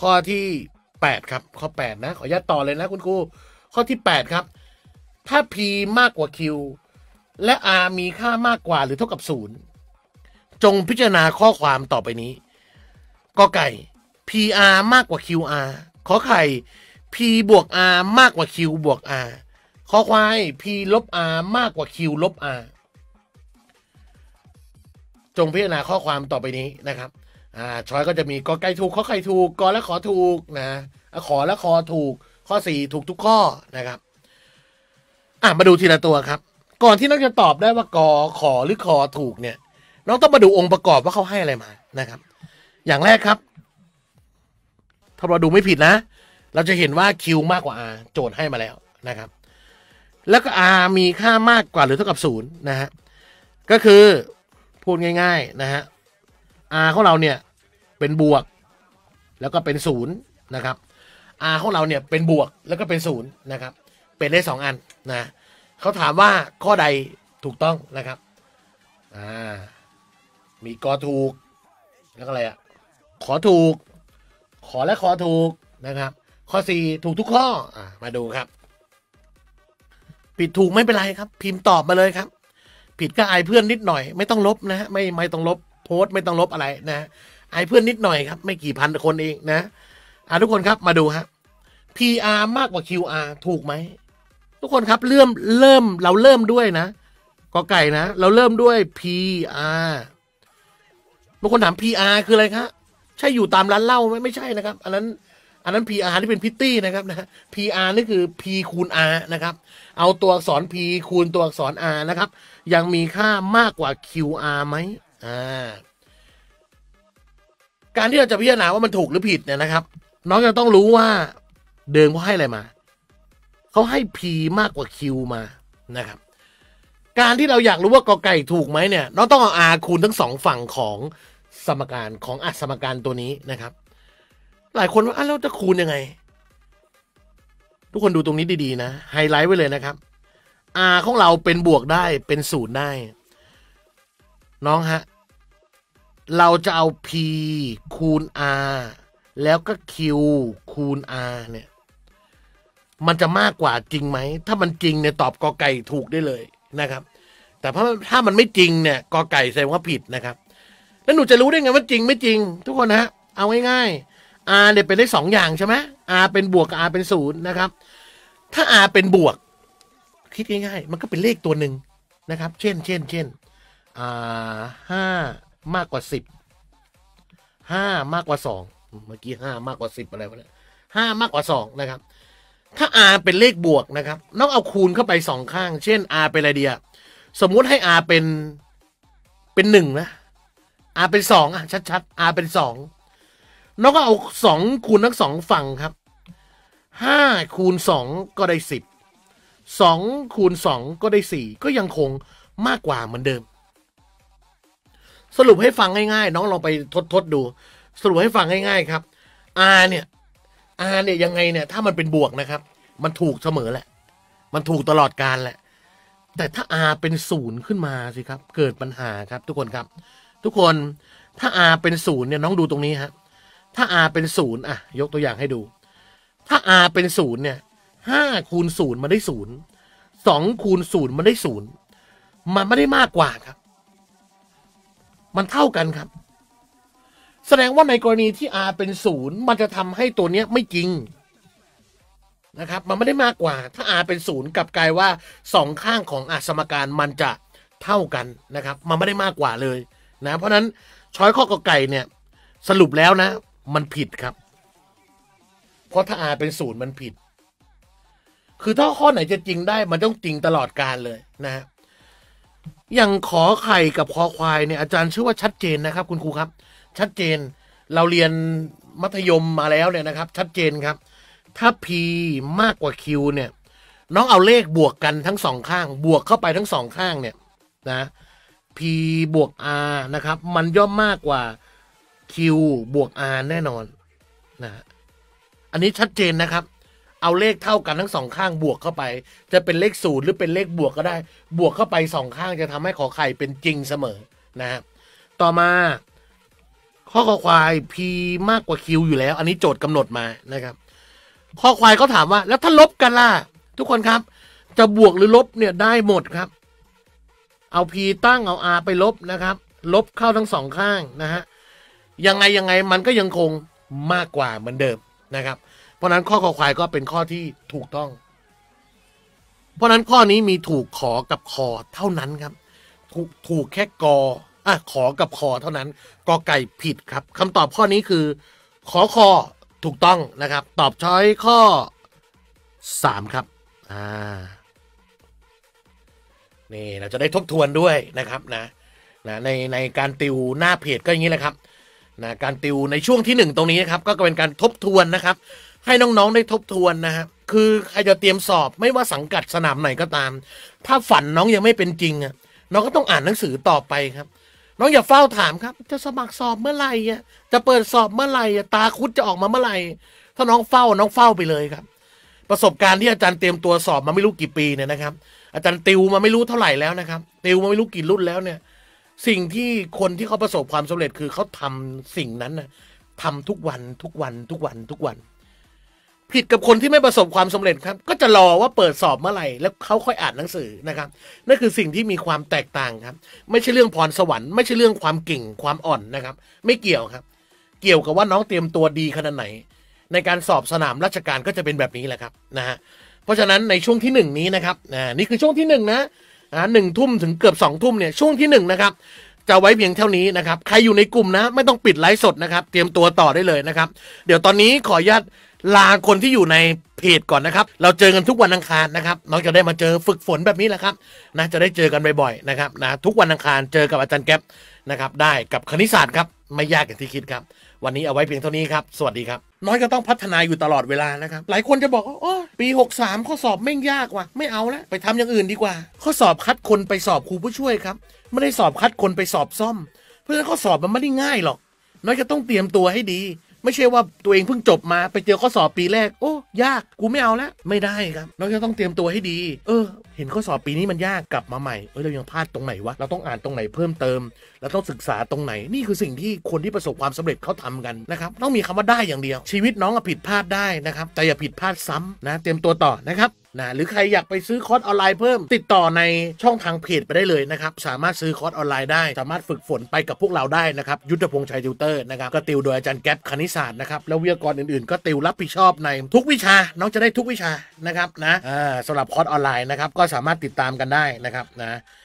ข้อที่ 8 ครับ ข้อ 8 นะ ขออนุญาตต่อเลยนะคุณครูข้อที่ 8 ครับ ถ้า p มากกว่า q และ r มีค่ามากกว่าหรือเท่ากับ 0 จงพิจารณาข้อความต่อไปนี้กอไก่ PR มากกว่า QR ขอไข่ P บวก R มากกว่า Q บวก R ขอควาย P ลบ R มากกว่า Q ลบ R จงพิจารณาข้อความต่อไปนี้นะครับอ่าช้อยก็จะมีกอไก่ถูกขอไข่ถูกกอและ ขอ ถูก นะขอ และคอถูก ข้อสี่ ถูกทุกข้อนะครับ อ่ามาดูทีละตัวครับ ก่อนที่น้องจะตอบได้ว่ากอขอ หรือคอถูก เนี่ย น้องต้องมาดูองค์ประกอบว่าเขาให้อะไรมานะครับ อย่างแรกครับ ถ้าเราดูไม่ผิดนะ เราจะเห็นว่าคิวมากกว่า R โจทย์ให้มาแล้วนะครับ แล้วก็ R มีค่ามากกว่าหรือเท่ากับศูนย์นะฮะ ก็คือพูดง่าย ๆนะฮะ R ของเราเนี่ยเป็นบวก แล้วก็เป็นศูนย์นะครับ R ของเราเนี่ยเป็นบวกแล้วก็เป็นศูนย์นะครับ เป็นได้สองอันนะเขาถามว่าข้อใดถูกต้องนะครับ มีกอถูก แล้วก็อะไรอะขอถูก ขอและขอถูกนะครับ ข้อสี่ถูกทุกข้ออมาดูครับผิดถูกไม่เป็นไรครับ พิมพ์ตอบมาเลยครับ ผิดก็อายเพื่อนนิดหน่อย ไม่ต้องลบนะฮะไม่ไม่ต้องลบโพสต์ไม่ต้องลบอะไรนะอายเพื่อน นิดหน่อยครับไม่กี่พันคนเองนะอ่ะทุกคนครับมาดูฮะ PR มากกว่า QR ถูกไหมทุกคนครับเริ่ม เริ่มเราเริ่มด้วยนะกอไก่นะ เราเริ่มด้วย PR บางคนถาม PR คืออะไรครับ ใช่อยู่ตาม ร้านเหล้าไหมไม่ใช่นะครับอันนั้น อันนั้น PR ที่เป็นพิตตี้นะครับนะ PR นี่คือ P คูณ R นะครับเอาตัวอักษร P คูณตัวอักษร R นะครับ ยังมีค่ามากกว่า QR ไหมอ่าการที่เราจะพิจารณาว่ามันถูกหรือผิดเนี่ยนะครับ น้องจะต้องรู้ว่า เดิมเขาให้อะไรมา เขาให้ P มากกว่า Q มานะครับ การที่เราอยากรู้ว่ากอไก่ถูกไหมเนี่ยเราต้องเอา R คูณทั้งสองฝั่งของสมการของอัสมการตัวนี้นะครับ หลายคนว่าอ้าวเราจะคูณยังไง ทุกคนดูตรงนี้ดีๆนะไฮไลท์ไว้เลยนะครับ R ของเราเป็นบวกได้เป็นศูนย์ได้ น้องฮะเราจะเอา p คูณ r แล้วก็ q คูณ r เนี่ย มันจะมากกว่าจริงไหม ถ้ามันจริงเนี่ยตอบกอไก่ถูกได้เลยนะครับ แต่ถ้ามันไม่จริงเนี่ยกอไก่แสดงว่าผิดนะครับ แล้วหนูจะรู้ได้ไงว่าจริงไม่จริง ทุกคนนะเอาง่ายๆ r เนี่ยเป็นได้สองอย่างใช่ไหม r เป็นบวกกับ r เป็นศูนย์นะครับ ถ้า r เป็นบวก คิดง่ายๆ มันก็เป็นเลขตัวหนึ่งนะครับ เช่น เช่น เช่นอ่าห้ามากกว่าสิบห้ามากกว่าสองเมื่อกี้ห้ามากกว่าสิบอะไรวะเนี่ยห้ามากกว่าสองนะครับ ถ้า r เป็นเลขบวกนะครับต้องเอาคูณเข้าไปสองข้าง เช่น r เป็นอะไรเดียสมมุติให้ r เป็น เป็นหนึ่งนะ r เป็นสองอ่ะชัดๆ r เป็นสองแล้วก็เอาสองคูณทั้งสองฝั่งครับห้าคูณสองก็ได้สิบสองคูณสองก็ได้สี่ก็ยังคงมากกว่าเหมือนเดิมสรุปให้ฟังง่ายๆ น้อง ลองไปทดทดดู สรุปให้ฟังง่าย ๆครับ R เนี่ย R เนี่ยยังไงเนี่ยถ้ามันเป็นบวกนะครับ มันถูกเสมอแหละ มันถูกตลอดการแหละ แต่ถ้า R เป็นศูนย์ขึ้นมาสิครับ เกิดปัญหาครับ ทุกคนครับ ทุกคนถ้า R เป็นศูนย์เนี่ยน้องดูตรงนี้ฮะถ้า R เป็นศูนย์อ่ะ ยกตัวอย่างให้ดู ถ้า R เป็นศูนย์เนี่ยห้าคูณศูนย์มันได้ศูนย์สองคูณศูนย์มันได้ศูนย์มันไม่ได้มากกว่าครับมันเท่ากันครับ แสดงว่าในกรณีที่ r เป็นศูนย์มันจะทำให้ตัวเนี้ยไม่จริงนะครับ มันไม่ได้มากกว่า ถ้า r เป็นศูนย์กับกลายว่าสองข้างของอสมการมันจะเท่ากันนะครับ มันไม่ได้มากกว่าเลย นะ เพราะนั้นช้อยข้อกไก่เนี่ย สรุปแล้วนะ มันผิดครับ เพราะถ้า r เป็นศูนย์มันผิด คือถ้าข้อไหนจะจริงได้ มันต้องจริงตลอดการเลยนะครับอย่างขอไข่กับคอควายเนี่ยอาจารย์เชื่อว่าชัดเจนนะครับคุณ ครูครับชัดเจน เราเรียนมัธยมมาแล้วเนี่ยนะครับ ชัดเจนครับ ถ้า p มากกว่า q เนี่ยน้องเอาเลขบวกกันทั้งสองข้างบวกเข้าไปทั้งสองข้างเนี่ยนะ p บวก r นะครับ มันย่อมมากกว่า q บวก r แน่นอนนะอันนี้ชัดเจนนะครับเอาเลขเท่ากันทั้งสองข้างบวกเข้าไป จะเป็นเลขศูนย์หรือเป็นเลขบวกก็ได้ บวกเข้าไปสองข้างจะทำให้ขอไข่เป็นจริงเสมอนะฮะต่อมา ข้อขอควาย p มากกว่าคิวอยู่แล้ว อันนี้โจทย์กำหนดมานะครับ ข้อควายเขาถามว่า แล้วถ้าลบกันล่ะ ทุกคนครับจะบวกหรือลบเนี่ยได้หมดครับ เอา p ตั้งเอา r ไปลบนะครับ ลบเข้าทั้งสองข้างนะฮะยังไงยังไงมันก็ยังคงมากกว่าเหมือนเดิมนะครับเพราะนั้นข้อคอควายก็เป็นข้อที่ถูกต้อง เพราะนั้นข้อนี้มีถูกขอกับคอเท่านั้นครับ ถูกถูกแค่กออ่ะขอกับคอเท่านั้นกอไก่ผิดครับคำตอบข้อนี้คือขอคอถูกต้องนะครับ ตอบช้อยข้อสามครับอ่านี่เราจะได้ทบทวนด้วยนะครับนะนะในในการติวหน้าเพจก็อย่างนี้แหละครับนะการติวในช่วงที่ 1 ตรงนี้นะครับก็เป็นการทบทวนนะครับให้น้องๆได้ทบทวนนะฮะ คือใครจะเตรียมสอบไม่ว่าสังกัดสนามไหนก็ตาม ถ้าฝันน้องยังไม่เป็นจริงอ่ะน้องก็ต้องอ่านหนังสือต่อไปครับ น้องอย่าเฝ้าถามครับ จะสมัครสอบเมื่อไหร่จะเปิดสอบเมื่อไหร่ตาคุดจะออกมาเมื่อไหร่ ถ้าน้องเฝ้าน้องเฝ้าไปเลยครับ ประสบการณ์ที่อาจารย์เตรียมตัวสอบมาไม่รู้กี่ปีเนี่ยนะครับ อาจารย์ติวมาไม่รู้เท่าไหร่แล้วนะครับ ติวมาไม่รู้กี่รุ่นแล้วเนี่ย สิ่งที่คนที่เขาประสบความสำเร็จคือเขาทำสิ่งนั้นนะทำทุกวันทุกวันทุกวันทุกวันผิดกับคนที่ไม่ประสบความสำเร็จครับก็จะรอว่าเปิดสอบเมื่อไหร่แล้วเขาค่อยอ่านหนังสือนะครับนั่นคือสิ่งที่มีความแตกต่างครับไม่ใช่เรื่องพรสวรรค์ไม่ใช่เรื่องความเก่งความอ่อนนะครับ ไม่เกี่ยวครับเกี่ยวกับว่าน้องเตรียมตัวดีขนาดไหน ในการสอบสนามราชการก็จะเป็นแบบนี้แหละครับนะฮะเพราะฉะนั้นในช่วงที่1นี้นะครับนี่คือช่วงที่1นะอ่าหนึ่งทุ่มถึงเกือบสองทุ่มเนี่ยช่วงที่1นะครับจะไว้เพียงเท่านี้นะครับ ใครอยู่ในกลุ่มนะ ไม่ต้องปิดไลฟ์สดนะครับ เตรียมตัวต่อได้เลยนะครับ เดี๋ยวตอนนี้ขออนุญาตลาคนที่อยู่ในเพจก่อนนะครับ เราเจอกันทุกวันอังคารนะครับน้องจะได้มาเจอฝึกฝนแบบนี้แหละครับนะจะได้เจอกันบ่อยๆนะครับ นะทุกวันอังคารเจอกับอาจารย์แก๊ปนะครับได้กับคณิตศาสตร์ครับ ไม่ยากอย่างที่คิดครับวันนี้เอาไว้เพียงเท่านี้ครับสวัสดีครับ น้อยก็ต้องพัฒนาอยู่ตลอดเวลานะครับ หลายคนจะบอกว่าโปี63ข้อสอบไม่ยากว่ะไม่เอาละไปทำอย่างอื่นดีกว่า ข้อสอบคัดคนไปสอบครูผู้ช่วยครับ ไม่ได้สอบคัดคนไปสอบซ่อม เพราะฉะนั้นข้อสอบมันไม่ได้ง่ายหรอกน้อยจะต้องเตรียมตัวให้ดีไม่ใช่ว่าตัวเองเพิ่งจบมา ไปเจอข้อสอบปีแรก โอ้ยากกูไม่เอาแล้วไม่ได้ครับเราจะต้องเตรียมตัวให้ดี เออ เห็นข้อสอบปีนี้มันยากกลับมาใหม่เออเรายังพลาดตรงไหนวะเราต้องอ่านตรงไหนเพิ่มเติมเราต้องศึกษาตรงไหนนี่คือสิ่งที่คนที่ประสบความสำเร็จเขาทำกันนะครับ ต้องมีคำว่าได้อย่างเดียว ชีวิตน้องผิดพลาดได้นะครับแต่อย่าผิดพลาดซ้ำนะ เตรียมตัวต่อนะครับนะหรือใครอยากไปซื้อคอร์สออนไลน์เพิ่มติดต่อในช่องทางเพจไปได้เลยนะครับ สามารถซื้อคอร์สออนไลน์ได้สามารถฝึกฝนไปกับพวกเราได้นะครับ ยุทธพงษ์ชัยติวเตอร์นะครับก็ติวโดยอาจารย์แก๊ปคณิตศาสตร์นะครับแล้ววิทยากรอื่นๆ ก็ติวรับผิดชอบในทุกวิชาน้องจะได้ทุกวิชานะครับนะสำหรับคอร์สออนไลน์นะครับ ก็สามารถติดตามกันได้นะครับนะ